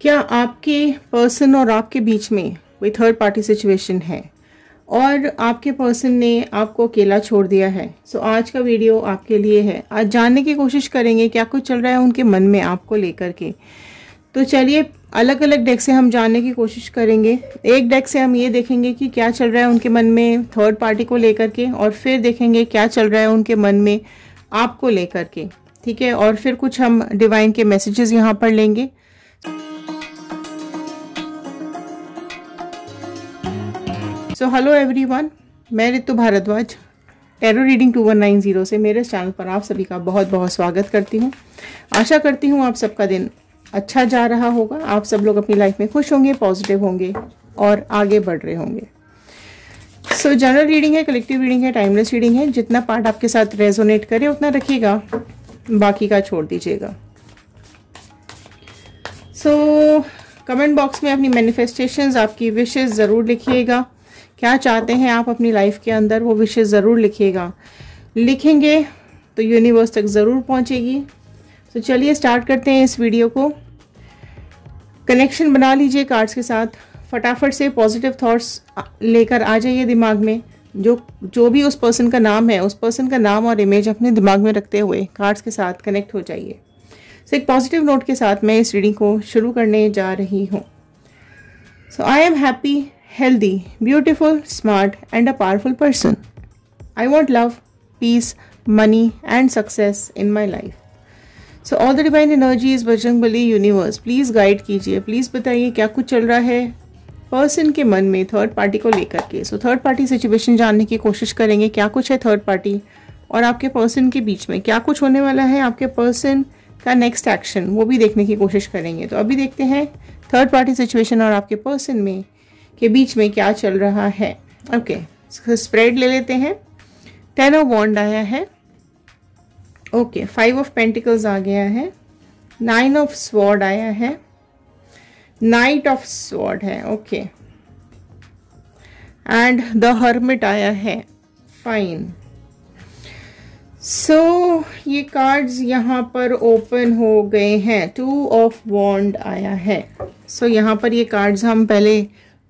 क्या आपके पर्सन और आपके बीच में कोई थर्ड पार्टी सिचुएशन है और आपके पर्सन ने आपको अकेला छोड़ दिया है सो so, आज का वीडियो आपके लिए है आज जानने की कोशिश करेंगे क्या कुछ चल रहा है उनके मन में आपको लेकर के तो चलिए अलग अलग डेक से हम जानने की कोशिश करेंगे एक डेक से हम ये देखेंगे कि क्या चल रहा है उनके मन में थर्ड पार्टी को लेकर के और फिर देखेंगे क्या चल रहा है उनके मन में आपको लेकर के ठीक है और फिर कुछ हम डिवाइन के मैसेजेस यहाँ पर लेंगे सो हेलो एवरीवन मैं Ritu Bhardwaj tarot reading two one nine zero से मेरे चैनल पर आप सभी का बहुत बहुत स्वागत करती हूँ आशा करती हूँ आप सबका दिन अच्छा जा रहा होगा आप सब लोग अपनी लाइफ में खुश होंगे पॉजिटिव होंगे और आगे बढ़ रहे होंगे सो जनरल रीडिंग है कलेक्टिव रीडिंग है टाइमलेस रीडिंग है जितना पार्ट आपके साथ रेजोनेट करे उतना रखिएगा बाकी का छोड़ दीजिएगा सो कमेंट बॉक्स में अपनी मैनिफेस्टेशंस आपकी विशेस ज़रूर लिखिएगा क्या चाहते हैं आप अपनी लाइफ के अंदर वो विशेष ज़रूर लिखिएगा लिखेंगे तो यूनिवर्स तक ज़रूर पहुँचेगी तो चलिए स्टार्ट करते हैं इस वीडियो को कनेक्शन बना लीजिए कार्ड्स के साथ फटाफट से पॉजिटिव थॉट्स लेकर आ जाइए दिमाग में जो जो भी उस पर्सन का नाम है उस पर्सन का नाम और इमेज अपने दिमाग में रखते हुए कार्ड्स के साथ कनेक्ट हो जाइए सो तो एक पॉजिटिव नोट के साथ मैं इस रीडिंग को शुरू करने जा रही हूँ so I am happy healthy, beautiful, smart, and a powerful person. I want love, peace, money, and success in my life. So all the divine energy is Bajrang Bali universe please guide कीजिए please बताइए क्या कुछ चल रहा है person के मन में थर्ड पार्टी को लेकर के सो थर्ड पार्टी सिचुएशन जानने की कोशिश करेंगे क्या कुछ है थर्ड पार्टी और आपके पर्सन के बीच में क्या कुछ होने वाला है आपके पर्सन का नेक्स्ट एक्शन वो भी देखने की कोशिश करेंगे तो अभी देखते हैं थर्ड पार्टी सिचुएशन और आपके पर्सन में के बीच में क्या चल रहा है ओके okay, स्प्रेड ले लेते हैं टेन ऑफ वॉन्ड आया है ओके फाइव ऑफ पेंटिकल्स आ गया है नाइन ऑफ स्वॉर्ड आया है नाइट ऑफ स्वॉर्ड है ओके एंड द हर्मिट आया है फाइन सो so, ये कार्ड्स यहाँ पर ओपन हो गए हैं टू ऑफ वॉन्ड आया है सो so, यहाँ पर ये कार्ड्स हम पहले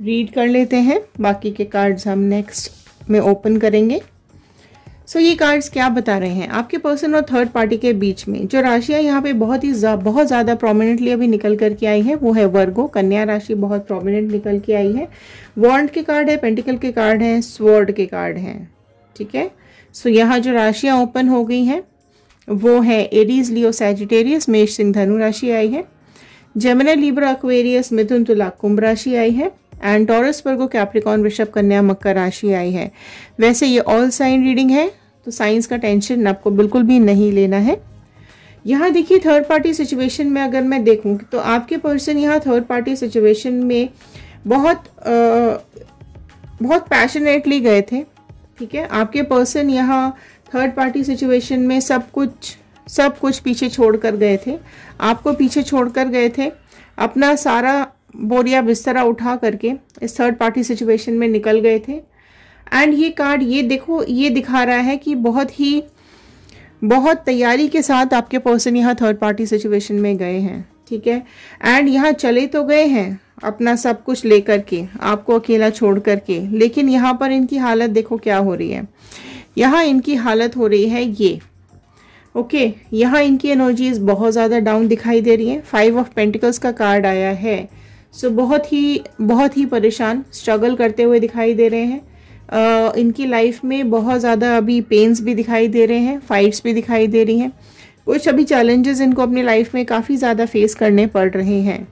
रीड कर लेते हैं बाकी के कार्ड्स हम नेक्स्ट में ओपन करेंगे सो so, ये कार्ड्स क्या बता रहे हैं आपके पर्सन और थर्ड पार्टी के बीच में जो राशियाँ यहाँ पे बहुत ही जा, बहुत ज़्यादा प्रोमिनेंटली अभी निकल कर के आई हैं वो है वर्गो कन्या राशि बहुत प्रोमिनेंट निकल के आई है वॉन्ड के कार्ड है पेंटिकल के कार्ड हैं स्वर्ड के कार्ड हैं ठीक है सो so, यहाँ जो राशियाँ ओपन हो गई हैं वो है एडीज लियो सैजिटेरियस मेष सिंह धनु राशि आई है जेमिना लिब्रा अक्वेरियस मिथुन तुला कुंभ राशि आई है एंड टॉरस वर्गो कैप्रिकॉन ऋषभ कन्या मकर राशि आई है वैसे ये ऑल साइन रीडिंग है तो साइंस का टेंशन आपको बिल्कुल भी नहीं लेना है यहाँ देखिए थर्ड पार्टी सिचुएशन में अगर मैं देखूँ तो आपके पर्सन यहाँ थर्ड पार्टी सिचुएशन में बहुत आ, बहुत पैशनेटली गए थे ठीक है आपके पर्सन यहाँ थर्ड पार्टी सिचुएशन में सब कुछ सब कुछ पीछे छोड़ कर गए थे आपको पीछे छोड़ कर गए थे अपना सारा बोरिया बिस्तरा उठा करके इस थर्ड पार्टी सिचुएशन में निकल गए थे एंड ये कार्ड ये देखो ये दिखा रहा है कि बहुत ही बहुत तैयारी के साथ आपके पर्सन यहाँ थर्ड पार्टी सिचुएशन में गए हैं ठीक है एंड यहाँ चले तो गए हैं अपना सब कुछ लेकर के आपको अकेला छोड़ करके लेकिन यहाँ पर इनकी हालत देखो क्या हो रही है यहाँ इनकी हालत हो रही है ये ओके okay, यहाँ इनकी एनर्जीज बहुत ज़्यादा डाउन दिखाई दे रही है फाइव ऑफ पेंटिकल्स का कार्ड आया है सो so, बहुत ही बहुत ही परेशान स्ट्रगल करते हुए दिखाई दे रहे हैं Uh, इनकी लाइफ में बहुत ज़्यादा अभी पेन्स भी दिखाई दे रहे हैं फाइट्स भी दिखाई दे रही हैं कुछ अभी चैलेंजेस इनको अपनी लाइफ में काफ़ी ज़्यादा फेस करने पड़ रहे हैं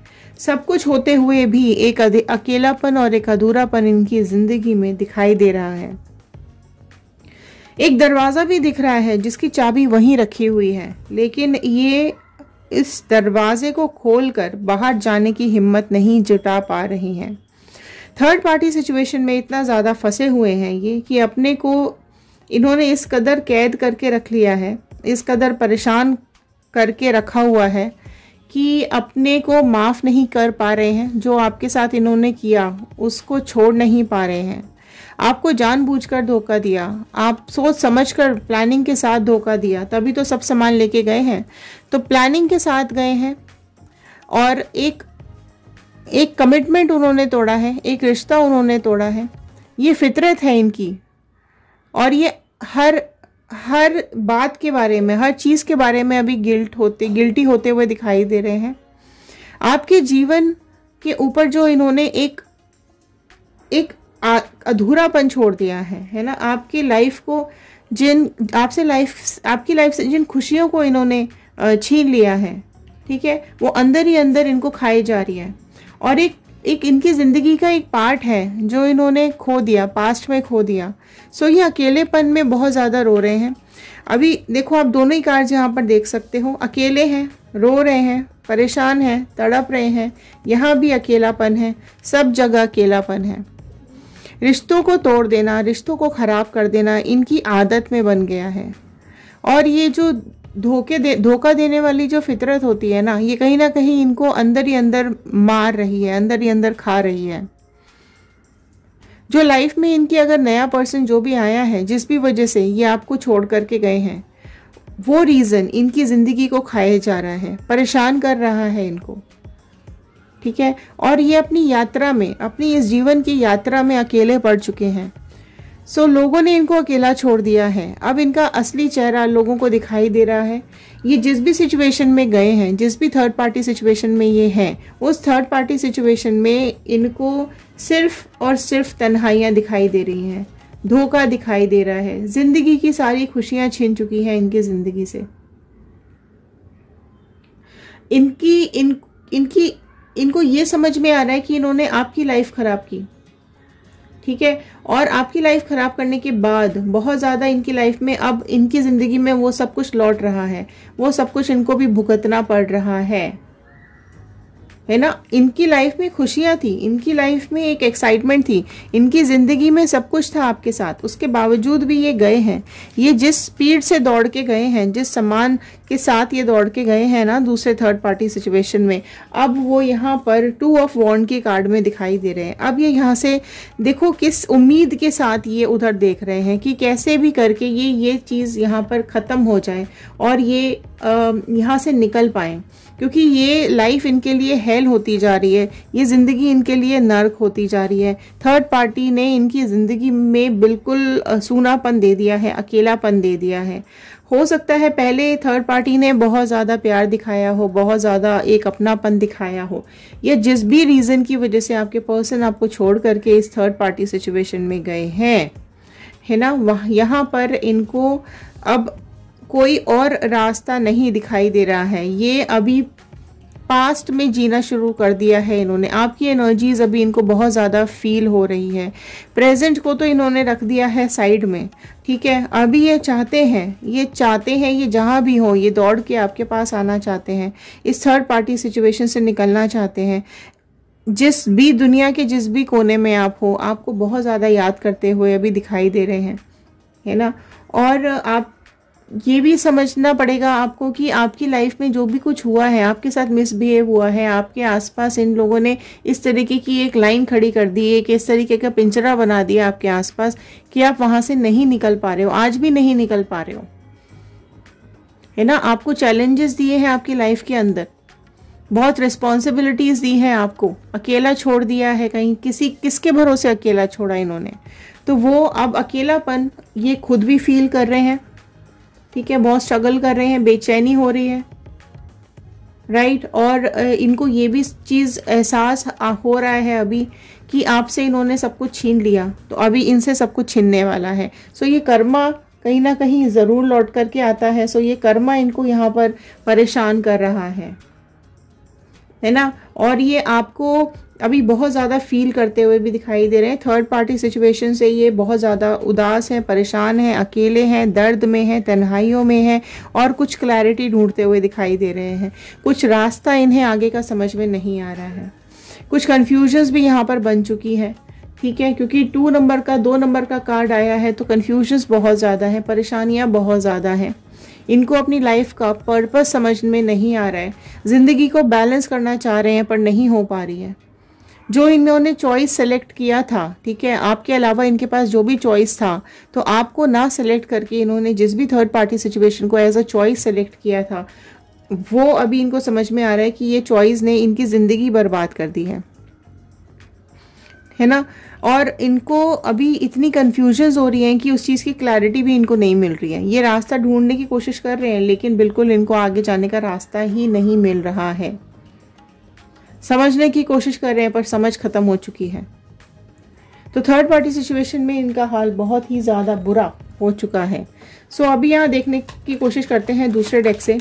सब कुछ होते हुए भी एक अकेलापन और एक अधूरापन इनकी ज़िंदगी में दिखाई दे रहा है एक दरवाज़ा भी दिख रहा है जिसकी चाबी वहीं रखी हुई है लेकिन ये इस दरवाजे को खोलकर बाहर जाने की हिम्मत नहीं जुटा पा रही हैं थर्ड पार्टी सिचुएशन में इतना ज़्यादा फंसे हुए हैं ये कि अपने को इन्होंने इस कदर कैद करके रख लिया है इस कदर परेशान करके रखा हुआ है कि अपने को माफ़ नहीं कर पा रहे हैं जो आपके साथ इन्होंने किया उसको छोड़ नहीं पा रहे हैं आपको जानबूझकर धोखा दिया आप सोच समझकर प्लानिंग के साथ धोखा दिया तभी तो सब सामान लेके गए हैं तो प्लानिंग के साथ गए हैं और एक एक कमिटमेंट उन्होंने तोड़ा है एक रिश्ता उन्होंने तोड़ा है ये फितरत है इनकी और ये हर हर बात के बारे में हर चीज़ के बारे में अभी गिल्ट होते गिल्टी होते हुए दिखाई दे रहे हैं आपके जीवन के ऊपर जो इन्होंने एक एक अधूरापन छोड़ दिया है है ना आपकी लाइफ को जिन आपसे लाइफ आपकी लाइफ से जिन खुशियों को इन्होंने छीन लिया है ठीक है वो अंदर ही अंदर इनको खाई जा रही है और एक एक इनकी ज़िंदगी का एक पार्ट है जो इन्होंने खो दिया पास्ट में खो दिया सो ये अकेलेपन में बहुत ज़्यादा रो रहे हैं अभी देखो आप दोनों ही कार्ड यहाँ पर देख सकते हो अकेले हैं रो रहे हैं परेशान हैं तड़प रहे हैं यहाँ भी अकेलापन है सब जगह अकेलापन है रिश्तों को तोड़ देना रिश्तों को ख़राब कर देना इनकी आदत में बन गया है और ये जो धोखे दे धोखा देने वाली जो फितरत होती है ना ये कहीं ना कहीं इनको अंदर ही अंदर मार रही है अंदर ही अंदर खा रही है जो लाइफ में इनकी अगर नया पर्सन जो भी आया है जिस भी वजह से ये आपको छोड़ करके गए हैं वो रीज़न इनकी ज़िंदगी को खाए जा रहा है परेशान कर रहा है इनको ठीक है और ये अपनी यात्रा में अपनी इस जीवन की यात्रा में अकेले पड़ चुके हैं सो so, लोगों ने इनको अकेला छोड़ दिया है अब इनका असली चेहरा लोगों को दिखाई दे रहा है ये जिस भी सिचुएशन में गए हैं जिस भी थर्ड पार्टी सिचुएशन में ये हैं उस थर्ड पार्टी सिचुएशन में इनको सिर्फ और सिर्फ तन्हाइयाँ दिखाई दे रही हैं धोखा दिखाई दे रहा है ज़िंदगी की सारी खुशियाँ छीन चुकी हैं इनकी ज़िंदगी से इनकी इन ये समझ में आ रहा है कि इन्होंने आपकी लाइफ ख़राब की ठीक है और आपकी लाइफ ख़राब करने के बाद बहुत ज़्यादा इनकी लाइफ में अब इनकी ज़िंदगी में वो सब कुछ लौट रहा है वो सब कुछ इनको भी भुगतना पड़ रहा है है ना इनकी लाइफ में खुशियाँ थी इनकी लाइफ में एक एक्साइटमेंट थी इनकी ज़िंदगी में सब कुछ था आपके साथ उसके बावजूद भी ये गए हैं ये जिस स्पीड से दौड़ के गए हैं जिस सामान के साथ ये दौड़ के गए हैं ना दूसरे थर्ड पार्टी सिचुएशन में अब वो यहाँ पर टू ऑफ वॉन के कार्ड में दिखाई दे रहे हैं अब ये यहाँ से देखो किस उम्मीद के साथ ये उधर देख रहे हैं कि कैसे भी करके ये ये चीज़ यहाँ पर ख़त्म हो जाए और ये यहाँ से निकल पाएँ क्योंकि ये लाइफ इनके लिए है हेल होती जा रही है ये ज़िंदगी इनके लिए नर्क होती जा रही है थर्ड पार्टी ने इनकी ज़िंदगी में बिल्कुल सूनापन दे दिया है अकेलापन दे दिया है हो सकता है पहले थर्ड पार्टी ने बहुत ज़्यादा प्यार दिखाया हो बहुत ज़्यादा एक अपनापन दिखाया हो या जिस भी रीज़न की वजह से आपके पर्सन आपको छोड़ करके इस थर्ड पार्टी सिचुएशन में गए हैं है ना वह यहाँ पर इनको अब कोई और रास्ता नहीं दिखाई दे रहा है ये अभी पास्ट में जीना शुरू कर दिया है इन्होंने आपकी एनर्जीज अभी इनको बहुत ज़्यादा फील हो रही है प्रेजेंट को तो इन्होंने रख दिया है साइड में ठीक है अभी ये चाहते हैं ये चाहते हैं ये जहाँ भी हो ये दौड़ के आपके पास आना चाहते हैं इस थर्ड पार्टी सिचुएशन से निकलना चाहते हैं जिस भी दुनिया के जिस भी कोने में आप हो आपको बहुत ज़्यादा याद करते हुए अभी दिखाई दे रहे हैं है ना और आप ये भी समझना पड़ेगा आपको कि आपकी लाइफ में जो भी कुछ हुआ है आपके साथ मिसबिहेव हुआ है आपके आसपास इन लोगों ने इस तरीके की एक लाइन खड़ी कर दी एक इस तरीके का पिंजरा बना दिया आपके आसपास कि आप वहाँ से नहीं निकल पा रहे हो आज भी नहीं निकल पा रहे हो है ना आपको चैलेंजेस दिए हैं आपकी लाइफ के अंदर बहुत रिस्पॉन्सिबिलिटीज़ दी हैं आपको अकेला छोड़ दिया है कहीं किसी किसके भरोसे अकेला छोड़ा इन्होंने तो वो अब अकेलापन ये खुद भी फील कर रहे हैं ठीक है बहुत स्ट्रगल कर रहे हैं बेचैनी हो रही है राइट right? और इनको ये भी चीज़ एहसास हो रहा है अभी कि आपसे इन्होंने सब कुछ छीन लिया तो अभी इनसे सब कुछ छीनने वाला है सो so, ये कर्मा कहीं ना कहीं ज़रूर लौट करके आता है सो so, ये कर्मा इनको यहाँ पर परेशान कर रहा है है ना और ये आपको अभी बहुत ज़्यादा फील करते हुए भी दिखाई दे रहे हैं थर्ड पार्टी सिचुएशन से ये बहुत ज़्यादा उदास हैं परेशान हैं अकेले हैं दर्द में हैं तन्हाइयों में हैं और कुछ क्लैरिटी ढूंढते हुए दिखाई दे रहे हैं कुछ रास्ता इन्हें आगे का समझ में नहीं आ रहा है कुछ कन्फ्यूजन्स भी यहाँ पर बन चुकी हैं ठीक है क्योंकि टू नंबर का दो नंबर का कार्ड आया है तो कन्फ्यूजन्स बहुत ज़्यादा हैं परेशानियाँ बहुत ज़्यादा हैं इनको अपनी लाइफ का पर्पस समझ में नहीं आ रहा है ज़िंदगी को बैलेंस करना चाह रहे हैं पर नहीं हो पा रही है जो इन्होंने चॉइस सेलेक्ट किया था ठीक है आपके अलावा इनके पास जो भी चॉइस था तो आपको ना सेलेक्ट करके इन्होंने जिस भी थर्ड पार्टी सिचुएशन को एज अ चॉइस सेलेक्ट किया था वो अभी इनको समझ में आ रहा है कि ये चॉइस ने इनकी ज़िंदगी बर्बाद कर दी है है ना और इनको अभी इतनी कन्फ्यूजन हो रही हैं कि उस चीज़ की क्लैरिटी भी इनको नहीं मिल रही है ये रास्ता ढूंढने की कोशिश कर रहे हैं लेकिन बिल्कुल इनको आगे जाने का रास्ता ही नहीं मिल रहा है समझने की कोशिश कर रहे हैं पर समझ ख़त्म हो चुकी है तो थर्ड पार्टी सिचुएशन में इनका हाल बहुत ही ज़्यादा बुरा हो चुका है सो so, अभी यहाँ देखने की कोशिश करते हैं दूसरे डेक से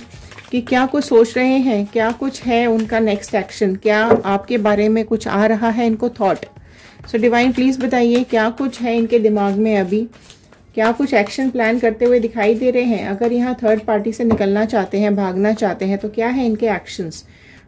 कि क्या कुछ सोच रहे हैं क्या कुछ है उनका नेक्स्ट एक्शन क्या आपके बारे में कुछ आ रहा है इनको थॉट सो डिवाइन प्लीज़ बताइए क्या कुछ है इनके दिमाग में अभी क्या कुछ एक्शन प्लान करते हुए दिखाई दे रहे हैं अगर यहाँ थर्ड पार्टी से निकलना चाहते हैं भागना चाहते हैं तो क्या है इनके एक्शंस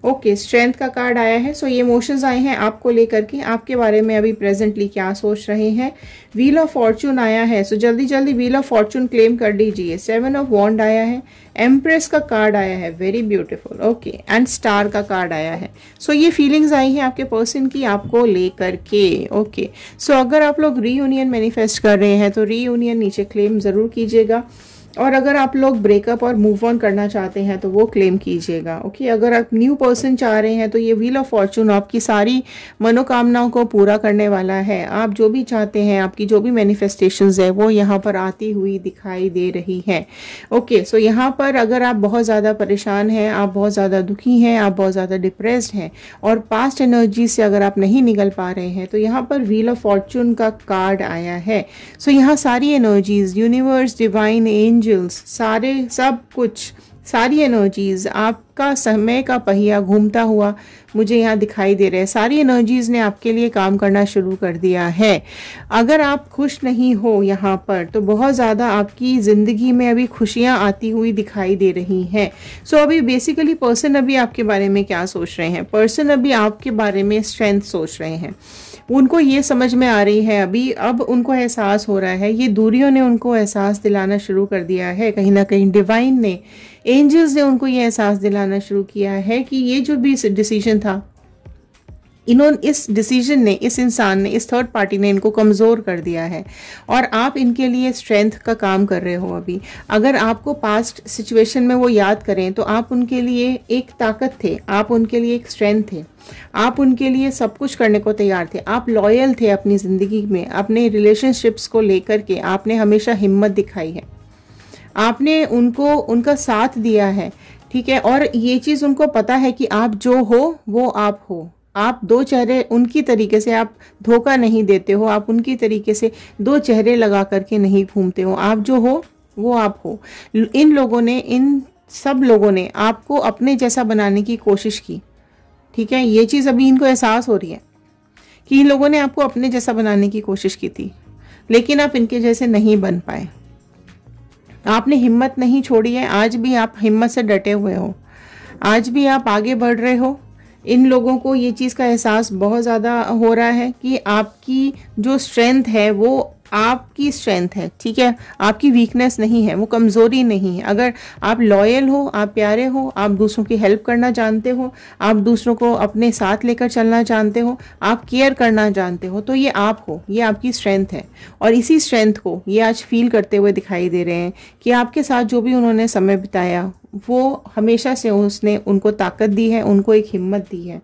ओके okay, स्ट्रेंथ का कार्ड आया है सो so ये इमोशंस आए हैं आपको लेकर के आपके बारे में अभी प्रेजेंटली क्या सोच रहे हैं व्हील ऑफ फॉर्चून आया है सो so जल्दी जल्दी व्हील ऑफ फॉर्चून क्लेम कर लीजिए सेवन ऑफ वॉन्ड आया है एम्प्रेस का कार्ड आया है very beautiful okay and star का कार्ड आया है सो so ये फीलिंग्स आई हैं आपके पर्सन की आपको लेकर के ओके okay. सो so अगर आप लोग रीयूनियन मैनिफेस्ट कर रहे हैं तो रीयूनियन नीचे क्लेम ज़रूर कीजिएगा और अगर आप लोग ब्रेकअप और मूव ऑन करना चाहते हैं तो वो क्लेम कीजिएगा ओके okay? अगर आप न्यू पर्सन चाह रहे हैं तो ये व्हील ऑफ फॉर्चून आपकी सारी मनोकामनाओं को पूरा करने वाला है आप जो भी चाहते हैं आपकी जो भी मैनिफेस्टेशन है वो यहाँ पर आती हुई दिखाई दे रही है ओके okay, सो so यहाँ पर अगर आप बहुत ज़्यादा परेशान हैं आप बहुत ज़्यादा दुखी हैं आप बहुत ज़्यादा डिप्रेस हैं और पास्ट एनर्जी से अगर आप नहीं निकल पा रहे हैं तो यहाँ पर व्हील ऑफ फॉर्चून का कार्ड आया है सो so यहाँ सारी energies universe divine an angels सारे सब कुछ सारी एनर्जीज आप का समय का पहिया घूमता हुआ मुझे यहाँ दिखाई दे रहा है सारी एनर्जीज़ ने आपके लिए काम करना शुरू कर दिया है अगर आप खुश नहीं हो यहाँ पर तो बहुत ज़्यादा आपकी ज़िंदगी में अभी खुशियाँ आती हुई दिखाई दे रही हैं सो so, अभी बेसिकली पर्सन अभी आपके बारे में क्या सोच रहे हैं पर्सन अभी आपके बारे में स्ट्रेंथ सोच रहे हैं उनको ये समझ में आ रही है अभी अब उनको एहसास हो रहा है ये दूरियों ने उनको एहसास दिलाना शुरू कर दिया है कहीं ना कहीं डिवाइन ने एंजल्स ने उनको ये एहसास दिलाना बताना शुरू किया है कि ये जो भी डिसीजन था इन्हों इस डिसीजन ने इस इंसान ने इस थर्ड पार्टी ने इनको कमज़ोर कर दिया है और आप इनके लिए स्ट्रेंथ का काम कर रहे हो अभी अगर आपको पास्ट सिचुएशन में वो याद करें तो आप उनके लिए एक ताकत थे आप उनके लिए एक स्ट्रेंथ थे आप उनके लिए सब कुछ करने को तैयार थे आप लॉयल थे अपनी ज़िंदगी में अपने रिलेशनशिप्स को लेकर के आपने हमेशा हिम्मत दिखाई है आपने उनको उनका साथ दिया है ठीक है और ये चीज़ उनको पता है कि आप जो हो वो आप हो आप दो चेहरे उनकी तरीके से आप धोखा नहीं देते हो आप उनकी तरीके से दो चेहरे लगा करके नहीं घूमते हो आप जो हो वो आप हो इन लोगों ने इन सब लोगों ने आपको अपने जैसा बनाने की कोशिश की ठीक है ये चीज़ अभी इनको एहसास हो रही है कि इन लोगों ने आपको अपने जैसा बनाने की कोशिश की थी लेकिन आप इनके जैसे नहीं बन पाए आपने हिम्मत नहीं छोड़ी है आज भी आप हिम्मत से डटे हुए हो आज भी आप आगे बढ़ रहे हो इन लोगों को ये चीज़ का एहसास बहुत ज़्यादा हो रहा है कि आपकी जो स्ट्रेंथ है वो आपकी स्ट्रेंथ है ठीक है आपकी वीकनेस नहीं है वो कमज़ोरी नहीं है अगर आप लॉयल हो आप प्यारे हो आप दूसरों की हेल्प करना जानते हो आप दूसरों को अपने साथ लेकर चलना जानते हो आप केयर करना जानते हो तो ये आप हो ये आपकी स्ट्रेंथ है और इसी स्ट्रेंथ को ये आज फील करते हुए दिखाई दे रहे हैं कि आपके साथ जो भी उन्होंने समय बिताया वो हमेशा से उसने उनको ताकत दी है उनको एक हिम्मत दी है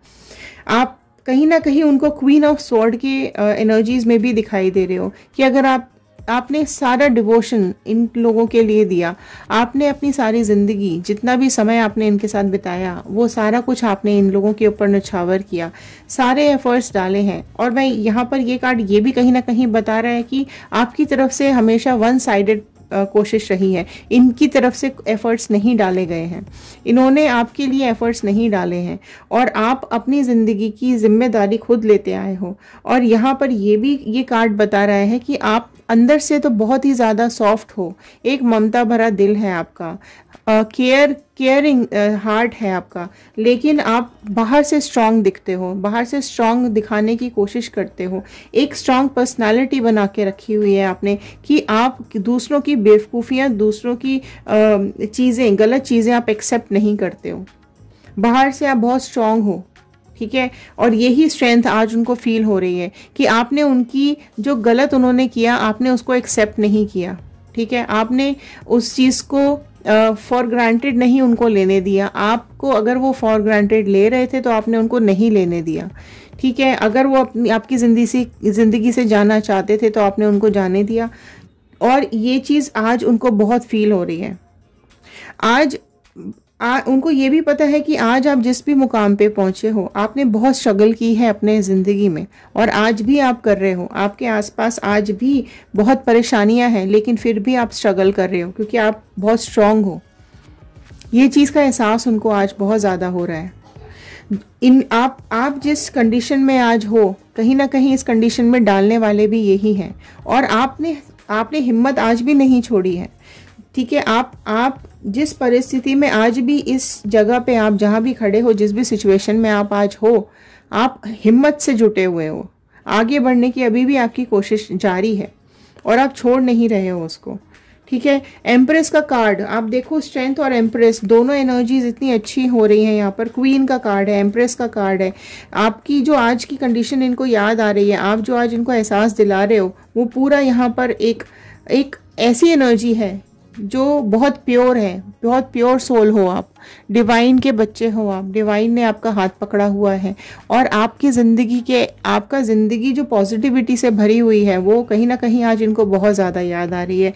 आप कहीं ना कहीं उनको क्वीन ऑफ स्वॉर्ड के एनर्जीज में भी दिखाई दे रहे हो कि अगर आप आपने सारा डिवोशन इन लोगों के लिए दिया आपने अपनी सारी ज़िंदगी जितना भी समय आपने इनके साथ बिताया वो सारा कुछ आपने इन लोगों के ऊपर नछावर किया सारे एफर्ट्स डाले हैं और मैं यहाँ पर ये कार्ड ये भी कहीं ना कहीं बता रहा है कि आपकी तरफ से हमेशा वन साइडेड कोशिश रही है इनकी तरफ से एफ़र्ट्स नहीं डाले गए हैं इन्होंने आपके लिए एफ़र्ट्स नहीं डाले हैं और आप अपनी ज़िंदगी की जिम्मेदारी खुद लेते आए हो और यहाँ पर ये भी ये कार्ड बता रहा है कि आप अंदर से तो बहुत ही ज़्यादा सॉफ्ट हो एक ममता भरा दिल है आपका केयर केयरिंग हार्ट uh, है आपका लेकिन आप बाहर से स्ट्रांग दिखते हो बाहर से स्ट्रांग दिखाने की कोशिश करते हो एक स्ट्रांग पर्सनालिटी बना के रखी हुई है आपने कि आप दूसरों की बेवकूफ़ियाँ दूसरों की चीज़ें गलत चीज़ें आप एक्सेप्ट नहीं करते हो बाहर से आप बहुत स्ट्रांग हो ठीक है और यही स्ट्रेंथ आज उनको फील हो रही है कि आपने उनकी जो गलत उन्होंने किया आपने उसको एक्सेप्ट नहीं किया ठीक है आपने उस चीज़ को फॉर ग्रांटेड नहीं उनको लेने दिया आपको अगर वो फॉर ग्रांटेड ले रहे थे तो आपने उनको नहीं लेने दिया ठीक है अगर वो अपनी आपकी ज़िंदगी से ज़िंदगी से जाना चाहते थे तो आपने उनको जाने दिया और ये चीज़ आज उनको बहुत फील हो रही है आज आ, उनको ये भी पता है कि आज आप जिस भी मुकाम पे पहुँचे हो आपने बहुत स्ट्रगल की है अपने ज़िंदगी में और आज भी आप कर रहे हो आपके आसपास आज भी बहुत परेशानियाँ हैं लेकिन फिर भी आप स्ट्रगल कर रहे हो क्योंकि आप बहुत स्ट्रांग हो ये चीज़ का एहसास उनको आज बहुत ज़्यादा हो रहा है इन आप आप जिस कंडीशन में आज हो कहीं ना कहीं इस कंडीशन में डालने वाले भी यही हैं और आपने आपने हिम्मत आज भी नहीं छोड़ी है ठीक है आप आप जिस परिस्थिति में आज भी इस जगह पे आप जहाँ भी खड़े हो जिस भी सिचुएशन में आप आज हो आप हिम्मत से जुटे हुए हो आगे बढ़ने की अभी भी आपकी कोशिश जारी है और आप छोड़ नहीं रहे हो उसको ठीक है एम्प्रेस का कार्ड आप देखो स्ट्रेंथ और एम्प्रेस दोनों एनर्जीज इतनी अच्छी हो रही हैं यहाँ पर क्वीन का कार्ड है एम्प्रेस का कार्ड है आपकी जो आज की कंडीशन इनको याद आ रही है आप जो आज इनको एहसास दिला रहे हो वो पूरा यहाँ पर एक एक ऐसी एनर्जी है जो बहुत प्योर है बहुत प्योर सोल हो आप डिवाइन के बच्चे हो आप डिवाइन ने आपका हाथ पकड़ा हुआ है और आपकी ज़िंदगी के आपका ज़िंदगी जो पॉजिटिविटी से भरी हुई है वो कहीं ना कहीं आज इनको बहुत ज़्यादा याद आ रही है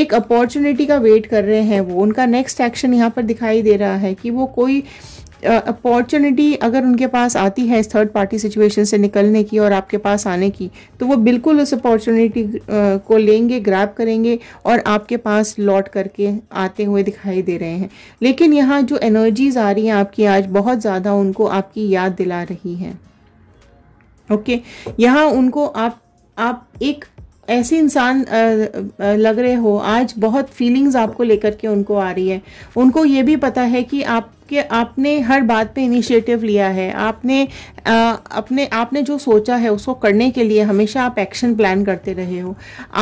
एक अपॉर्चुनिटी का वेट कर रहे हैं वो उनका नेक्स्ट एक्शन यहाँ पर दिखाई दे रहा है कि वो कोई अपॉर्चुनिटी uh, अगर उनके पास आती है इस थर्ड पार्टी सिचुएशन से निकलने की और आपके पास आने की तो वो बिल्कुल उस अपॉर्चुनिटी uh, को लेंगे ग्रैब करेंगे और आपके पास लौट करके आते हुए दिखाई दे रहे हैं लेकिन यहाँ जो एनर्जीज़ आ रही हैं आपकी आज बहुत ज़्यादा उनको आपकी याद दिला रही है ओके okay? यहाँ उनको आप आप एक ऐसे इंसान लग रहे हो आज बहुत फीलिंग्स आपको लेकर के उनको आ रही है उनको ये भी पता है कि आप कि आपने हर बात पे इनिशिएटिव लिया है आपने आ, अपने आपने जो सोचा है उसको करने के लिए हमेशा आप एक्शन प्लान करते रहे हो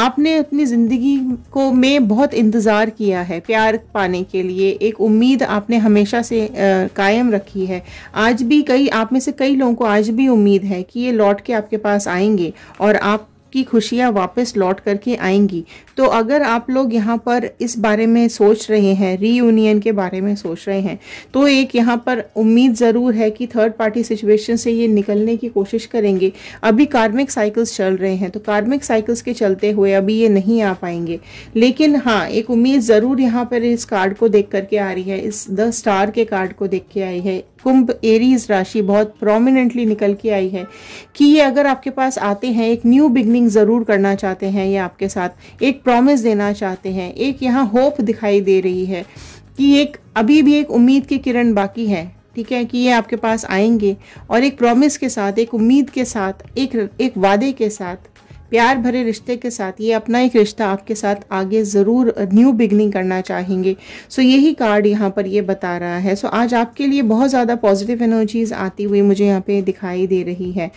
आपने अपनी ज़िंदगी को में बहुत इंतज़ार किया है प्यार पाने के लिए एक उम्मीद आपने हमेशा से आ, कायम रखी है आज भी कई आप में से कई लोगों को आज भी उम्मीद है कि ये लौट के आपके पास आएंगे और आप की खुशियाँ वापस लौट करके आएंगी तो अगर आप लोग यहाँ पर इस बारे में सोच रहे हैं रीयूनियन के बारे में सोच रहे हैं तो एक यहाँ पर उम्मीद ज़रूर है कि थर्ड पार्टी सिचुएशन से ये निकलने की कोशिश करेंगे अभी कार्मिक साइकिल्स चल रहे हैं तो कार्मिक साइकिल्स के चलते हुए अभी ये नहीं आ पाएंगे लेकिन हाँ एक उम्मीद ज़रूर यहाँ पर इस कार्ड को देख करके आ रही है इस द स्टार के कार्ड को देख के आई है कुंभ एरीज राशि बहुत प्रोमिनेंटली निकल के आई है कि ये अगर आपके पास आते हैं एक न्यू बिगनिंग डीलिंग ज़रूर करना चाहते हैं या आपके साथ एक प्रॉमिस देना चाहते हैं एक यहाँ होप दिखाई दे रही है कि एक अभी भी एक उम्मीद की किरण बाकी है ठीक है कि ये आपके पास आएंगे और एक प्रॉमिस के साथ एक उम्मीद के साथ एक एक वादे के साथ प्यार भरे रिश्ते के साथ ये अपना एक रिश्ता आपके साथ आगे ज़रूर न्यू बिगनिंग करना चाहेंगे सो so, यही कार्ड यहाँ पर ये बता रहा है सो so, आज आपके लिए बहुत ज़्यादा पॉजिटिव एनर्जीज आती हुई मुझे यहाँ पे दिखाई दे रही है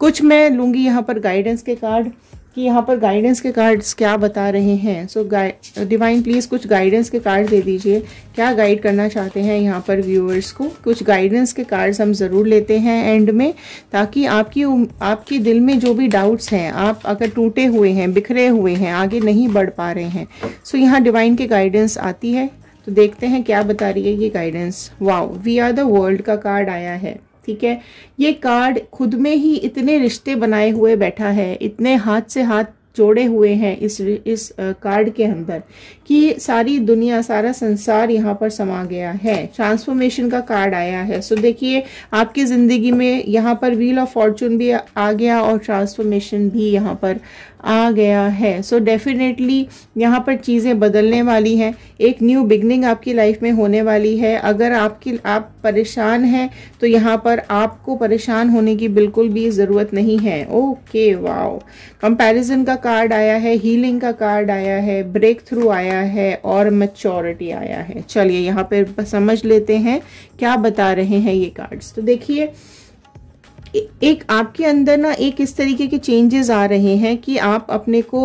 कुछ मैं लूँगी यहाँ पर गाइडेंस के कार्ड कि यहाँ पर गाइडेंस के कार्ड्स क्या बता रहे हैं सो गाइड डिवाइन प्लीज़ कुछ गाइडेंस के कार्ड दे दीजिए क्या गाइड करना चाहते हैं यहाँ पर व्यूअर्स को कुछ गाइडेंस के कार्ड्स हम ज़रूर लेते हैं एंड में ताकि आपकी आपके दिल में जो भी डाउट्स हैं आप अगर टूटे हुए हैं बिखरे हुए हैं आगे नहीं बढ़ पा रहे हैं सो so, यहाँ डिवाइन के गाइडेंस आती है तो देखते हैं क्या बता रही है ये guidance wow we are the world का कार्ड आया है ठीक है ये कार्ड खुद में ही इतने रिश्ते बनाए हुए बैठा है इतने हाथ से हाथ जोड़े हुए हैं इस इस कार्ड के अंदर कि सारी दुनिया सारा संसार यहाँ पर समा गया है ट्रांसफॉर्मेशन का कार्ड आया है सो देखिए आपकी ज़िंदगी में यहाँ पर व्हील ऑफ फॉर्चून भी आ गया और ट्रांसफॉर्मेशन भी यहाँ पर आ गया है सो डेफिनेटली यहाँ पर चीज़ें बदलने वाली हैं एक न्यू बिगनिंग आपकी लाइफ में होने वाली है अगर आपकी आप परेशान हैं तो यहाँ पर आपको परेशान होने की बिल्कुल भी ज़रूरत नहीं है ओके वाओ कंपैरिजन का कार्ड आया है हीलिंग का कार्ड आया है ब्रेक थ्रू आया है और मच्योरिटी आया है चलिए यहाँ पर समझ लेते हैं क्या बता रहे हैं ये कार्ड्स तो देखिए एक आपके अंदर ना एक इस तरीके के चेंजेस आ रहे हैं कि आप अपने को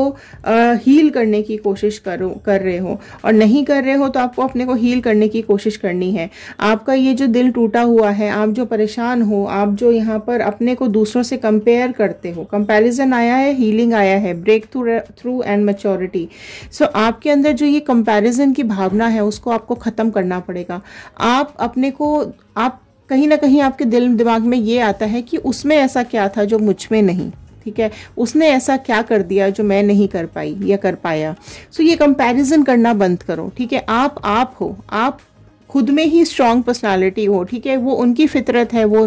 हील करने की कोशिश करो कर रहे हो और नहीं कर रहे हो तो आपको अपने को हील करने की कोशिश करनी है आपका ये जो दिल टूटा हुआ है आप जो परेशान हो आप जो यहाँ पर अपने को दूसरों से कंपेयर करते हो कंपैरिजन आया है हीलिंग आया है break through through and maturity so आपके अंदर जो ये कंपेरिजन की भावना है उसको आपको ख़त्म करना पड़ेगा आप अपने को आप कहीं ना कहीं आपके दिल दिमाग में ये आता है कि उसमें ऐसा क्या था जो मुझ में नहीं ठीक है उसने ऐसा क्या कर दिया जो मैं नहीं कर पाई या कर पाया सो so, ये कंपैरिजन करना बंद करो ठीक है आप आप हो आप खुद में ही स्ट्रॉन्ग पर्सनालिटी हो ठीक है वो उनकी फितरत है वो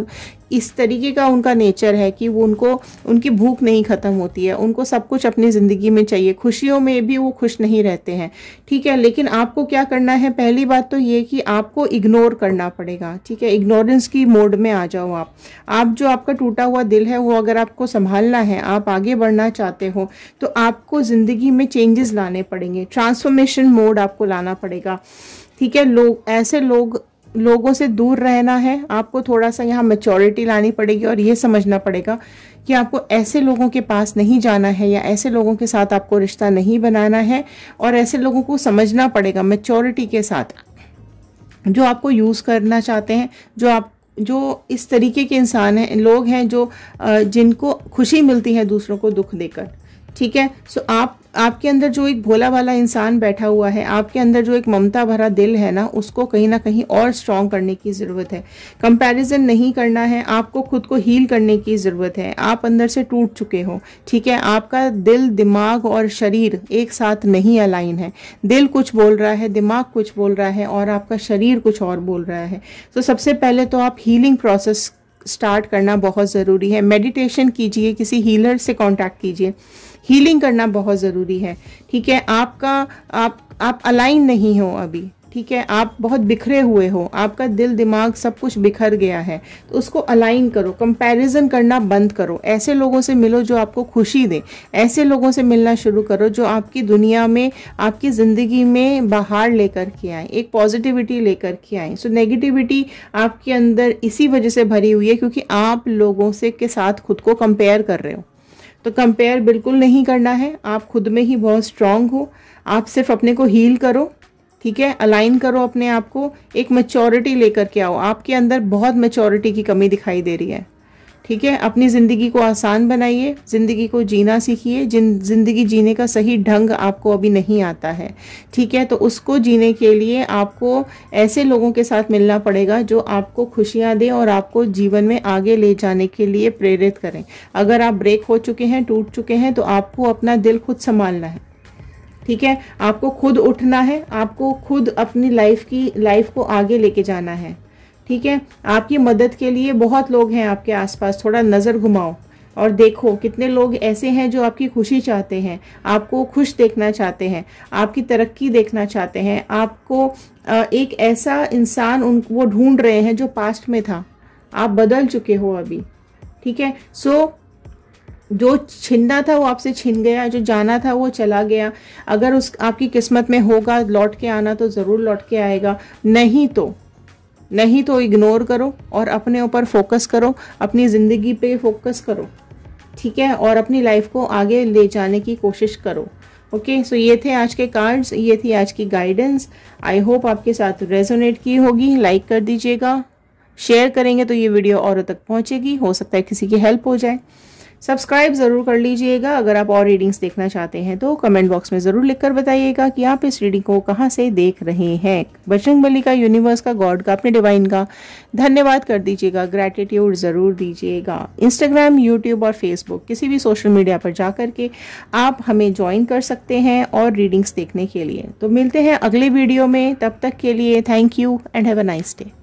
इस तरीके का उनका नेचर है कि वो उनको उनकी भूख नहीं ख़त्म होती है उनको सब कुछ अपनी ज़िंदगी में चाहिए खुशियों में भी वो खुश नहीं रहते हैं ठीक है लेकिन आपको क्या करना है पहली बात तो ये कि आपको इग्नोर करना पड़ेगा ठीक है इग्नोरेंस की मोड में आ जाओ आप आप जो आपका टूटा हुआ दिल है वो अगर आपको संभालना है आप आगे बढ़ना चाहते हो तो आपको ज़िंदगी में चेंजेस लाने पड़ेंगे ट्रांसफॉर्मेशन मोड आपको लाना पड़ेगा ठीक है लोग ऐसे लोग लोगों से दूर रहना है आपको थोड़ा सा यहाँ मेचोरिटी लानी पड़ेगी और ये समझना पड़ेगा कि आपको ऐसे लोगों के पास नहीं जाना है या ऐसे लोगों के साथ आपको रिश्ता नहीं बनाना है और ऐसे लोगों को समझना पड़ेगा मेचोरिटी के साथ जो आपको यूज़ करना चाहते हैं जो आप जो इस तरीके के इंसान हैं लोग हैं जो जिनको खुशी मिलती है दूसरों को दुख देकर ठीक है सो आप आपके अंदर जो एक भोला वाला इंसान बैठा हुआ है आपके अंदर जो एक ममता भरा दिल है ना उसको कहीं ना कहीं और स्ट्रांग करने की ज़रूरत है कंपैरिजन नहीं करना है आपको खुद को हील करने की ज़रूरत है आप अंदर से टूट चुके हो ठीक है आपका दिल दिमाग और शरीर एक साथ नहीं अलाइन है दिल कुछ बोल रहा है दिमाग कुछ बोल रहा है और आपका शरीर कुछ और बोल रहा है तो सबसे पहले तो आप हीलिंग प्रोसेस स्टार्ट करना बहुत ज़रूरी है मेडिटेशन कीजिए किसी हीलर से कॉन्टैक्ट कीजिए हीलिंग करना बहुत ज़रूरी है ठीक है आपका आप आप अलाइन नहीं हो अभी ठीक है आप बहुत बिखरे हुए हो आपका दिल दिमाग सब कुछ बिखर गया है तो उसको अलाइन करो कंपैरिजन करना बंद करो ऐसे लोगों से मिलो जो आपको खुशी दे ऐसे लोगों से मिलना शुरू करो जो आपकी दुनिया में आपकी ज़िंदगी में बाहर लेकर के आए एक पॉजिटिविटी लेकर के आए सो नेगेटिविटी आपके अंदर इसी वजह से भरी हुई है क्योंकि आप लोगों से के साथ खुद को कंपेयर कर रहे हो तो कंपेयर बिल्कुल नहीं करना है आप खुद में ही बहुत स्ट्रांग हो आप सिर्फ अपने को हील करो ठीक है अलाइन करो अपने आप को एक मेचोरिटी लेकर के आओ आपके अंदर बहुत मेचोरिटी की कमी दिखाई दे रही है ठीक है अपनी ज़िंदगी को आसान बनाइए ज़िंदगी को जीना सीखिए जिन ज़िंदगी जीने का सही ढंग आपको अभी नहीं आता है ठीक है तो उसको जीने के लिए आपको ऐसे लोगों के साथ मिलना पड़ेगा जो आपको खुशियाँ दें और आपको जीवन में आगे ले जाने के लिए प्रेरित करें अगर आप ब्रेक हो चुके हैं टूट चुके हैं तो आपको अपना दिल खुद संभालना है ठीक है आपको खुद उठना है आपको खुद अपनी लाइफ की लाइफ को आगे लेके जाना है ठीक है आपकी मदद के लिए बहुत लोग हैं आपके आसपास थोड़ा नज़र घुमाओ और देखो कितने लोग ऐसे हैं जो आपकी खुशी चाहते हैं आपको खुश देखना चाहते हैं आपकी तरक्की देखना चाहते हैं आपको एक ऐसा इंसान उन वो ढूंढ रहे हैं जो पास्ट में था आप बदल चुके हो अभी ठीक है सो जो छिनना था वो आपसे छिन गया जो जाना था वो चला गया अगर उस आपकी किस्मत में होगा लौट के आना तो ज़रूर लौट के आएगा नहीं तो नहीं तो इग्नोर करो और अपने ऊपर फोकस करो अपनी ज़िंदगी पे फोकस करो ठीक है और अपनी लाइफ को आगे ले जाने की कोशिश करो ओके okay, सो so ये थे आज के कार्ड्स ये थी आज की गाइडेंस आई होप आपके साथ रेजोनेट की होगी लाइक कर दीजिएगा शेयर करेंगे तो ये वीडियो औरों तक पहुँचेगी हो सकता है किसी की हेल्प हो जाए सब्सक्राइब ज़रूर कर लीजिएगा अगर आप और रीडिंग्स देखना चाहते हैं तो कमेंट बॉक्स में ज़रूर लिखकर बताइएगा कि आप इस रीडिंग को कहाँ से देख रहे हैं बजरंग बली का यूनिवर्स का गॉड का अपने डिवाइन का धन्यवाद कर दीजिएगा ग्रेटिट्यूड ज़रूर दीजिएगा इंस्टाग्राम यूट्यूब और फेसबुक किसी भी सोशल मीडिया पर जा के आप हमें ज्वाइन कर सकते हैं और रीडिंग्स देखने के लिए तो मिलते हैं अगले वीडियो में तब तक के लिए thank you and have a nice day